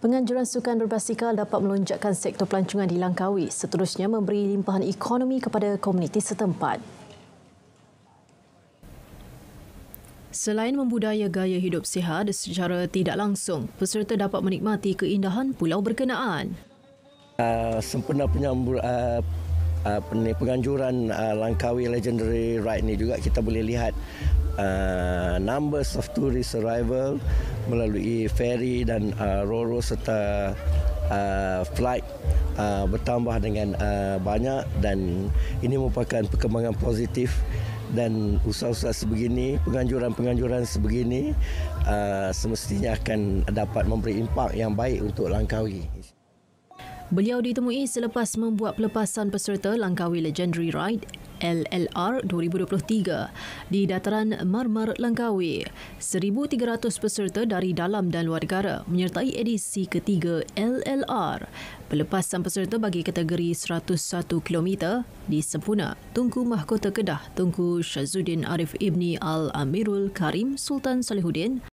Penganjuran sukan berbasikal dapat melonjakkan sektor pelancongan di Langkawi seterusnya memberi limpahan ekonomi kepada komuniti setempat. Selain membudaya gaya hidup sihat secara tidak langsung, peserta dapat menikmati keindahan pulau berkenaan. Uh, sempena penyambut uh, ah, uh, ah, penganjuran uh, Langkawi Legendary Ride ini juga kita boleh lihat uh, numbers of tourist arrival melalui ferry dan uh, roro serta uh, flight uh, bertambah dengan uh, banyak dan ini merupakan perkembangan positif dan usaha-usaha sebegini, penganjuran-penganjuran sebegini uh, semestinya akan dapat memberi impak yang baik untuk Langkawi. Beliau ditemui selepas membuat pelepasan peserta Langkawi Legendary Ride LLR 2023 di dataran Marmar Langkawi. 1,300 peserta dari dalam dan luar negara menyertai edisi ketiga LLR. Pelepasan peserta bagi kategori 101km di Sempuna, Tunku Mahkota Kedah, Tunku Syazuddin Arif Ibni Al-Amirul Karim Sultan Salihuddin